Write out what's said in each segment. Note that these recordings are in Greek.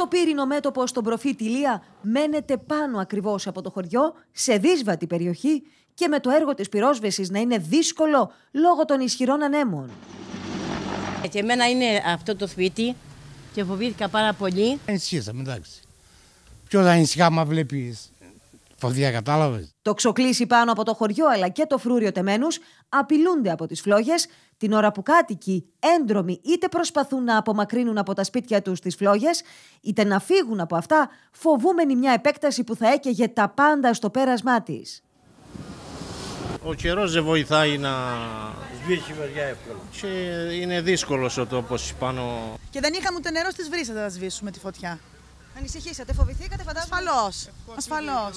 Το πύρινο μέτωπο στον προφήτη Λία μένεται πάνω ακριβώς από το χωριό, σε δύσβατη περιοχή και με το έργο της πυρόσβεσης να είναι δύσκολο λόγω των ισχυρών ανέμων. Ε, και εμένα είναι αυτό το σπίτι και φοβήθηκα πάρα πολύ. Ενισχύσαμε, εντάξει. Ποιος θα βλέπεις... βλέπει κατάλαβες. Το ξοκλήσι πάνω από το χωριό αλλά και το φρούριο τεμένους απειλούνται από τις φλόγες την ώρα που κάτοικοι έντρομοι είτε προσπαθούν να απομακρύνουν από τα σπίτια τους τις φλόγες, είτε να φύγουν από αυτά, φοβούμενοι μια επέκταση που θα έκαιγε τα πάντα στο πέρασμά της. Ο καιρός δεν βοηθάει να σβήσει μεριά εύκολα. Και είναι δύσκολος ο τόπος πάνω. Και δεν είχαμε ούτε νερό στις βρύσες να σβήσουμε τη φωτιά. Ανησυχήσατε, φοβηθήκατε, φαντάζομαι. Ασφαλώς. Ασφαλώ.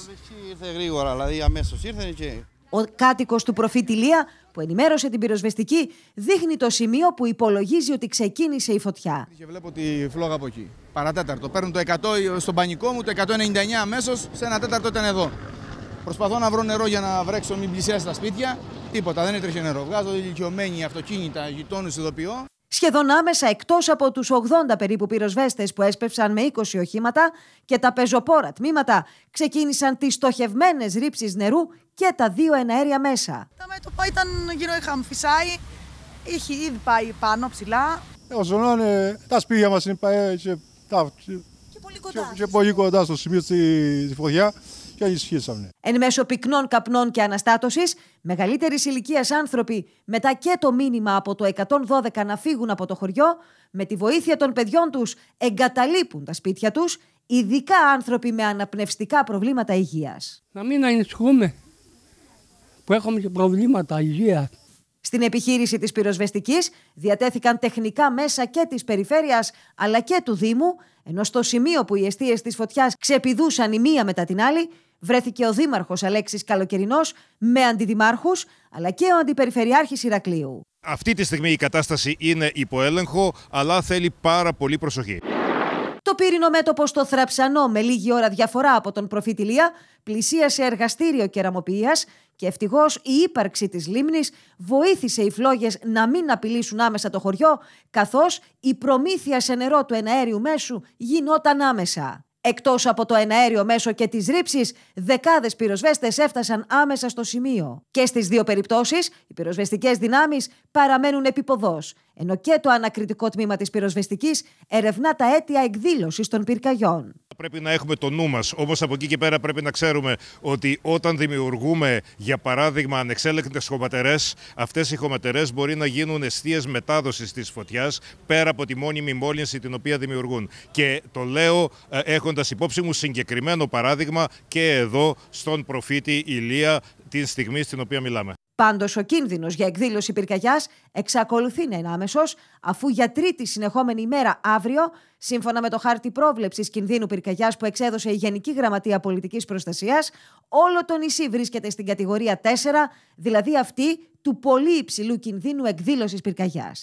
Ήρθε γρήγορα, δηλαδή αμέσως ήρθε και. Ο κάτοικος του προφήτη Λία, που ενημέρωσε την πυροσβεστική, δείχνει το σημείο που υπολογίζει ότι ξεκίνησε η φωτιά. Και βλέπω τη φλόγα από εκεί. Παρατέταρτο. Παίρνω το 100 στον πανικό μου, το 199 αμέσως, σε ένα τέταρτο ήταν εδώ. Προσπαθώ να βρω νερό για να βρέξω, μην πλησιάσει τα σπίτια. Τίποτα, δεν έτρεχε νερό. Βγάζω ηλικιωμένοι αυτοκίνητα, γειτόνου ειδοποιώ σχεδόν άμεσα εκτός από τους 80 περίπου πυροσβέστες που έσπευσαν με 20 οχήματα και τα πεζοπόρα τμήματα, ξεκίνησαν τις στοχευμένες ρήψεις νερού και τα δύο εναέρια μέσα. Τα μέτωπα ήταν γύρω είχαν φυσάει, είχε ήδη πάει πάνω ψηλά. Ε, Όσο να είναι, τα σπίτια μας είναι ε, και, τα, και, πολύ κοντά, και, πολύ κοντά στο σημείο τη φωτιά και Εν μέσω πυκνών καπνών και αναστάτωσης, μεγαλύτερης ηλικίας άνθρωποι, μετά και το μήνυμα από το 112 να φύγουν από το χωριό, με τη βοήθεια των παιδιών τους εγκαταλείπουν τα σπίτια τους, ειδικά άνθρωποι με αναπνευστικά προβλήματα υγείας. Να μην ανησυχούμε που έχουμε και προβλήματα υγείας. Στην επιχείρηση της πυροσβεστικής διατέθηκαν τεχνικά μέσα και της περιφέρειας αλλά και του Δήμου, ενώ στο σημείο που οι αιστείες της φωτιάς ξεπηδούσαν η μία μετά την άλλη, βρέθηκε ο Δήμαρχος Αλέξης Καλοκαιρινός με αντιδημάρχους αλλά και ο Αντιπεριφερειάρχης Ηρακλείου. Αυτή τη στιγμή η κατάσταση είναι υποέλεγχο, αλλά θέλει πάρα πολύ προσοχή. Το πύρινο μέτωπο στο Θραψανό με λίγη ώρα διαφορά από τον Λία πλησίασε εργαστήριο κεραμοποιίας και ευτυχώς η ύπαρξη της λίμνης βοήθησε οι φλόγες να μην απειλήσουν άμεσα το χωριό, καθώς η προμήθεια σε νερό του εναέριου μέσου γινόταν άμεσα. Εκτός από το εναέριο μέσο και τις ρήψεις, δεκάδες πυροσβέστες έφτασαν άμεσα στο σημείο. Και στις δύο περιπτώσεις, οι πυροσβεστικές δυνάμεις παραμένουν επιποδός, ενώ και το ανακριτικό τμήμα της πυροσβεστικής ερευνά τα αίτια εκδήλωσης των πυρκαγιών. Πρέπει να έχουμε το νου μας. Όμως από εκεί και πέρα πρέπει να ξέρουμε ότι όταν δημιουργούμε, για παράδειγμα, ανεξέλεκτε χωματερές, αυτές οι χωματερές μπορεί να γίνουν αιστείες μετάδοσης της φωτιάς πέρα από τη μόνιμη μόλυνση την οποία δημιουργούν. Και το λέω ε, έχοντας υπόψη μου συγκεκριμένο παράδειγμα και εδώ στον προφήτη Ηλία την στιγμή στην οποία μιλάμε. Πάντως, ο κίνδυνος για εκδήλωση πυρκαγιάς εξακολουθεί να είναι άμεσος, αφού για τρίτη συνεχόμενη ημέρα αύριο, σύμφωνα με το χάρτη πρόβλεψης κινδύνου πυρκαγιάς που εξέδωσε η Γενική Γραμματεία Πολιτικής Προστασίας, όλο το νησί βρίσκεται στην κατηγορία 4, δηλαδή αυτή του πολύ υψηλού κινδύνου εκδήλωσης πυρκαγιάς.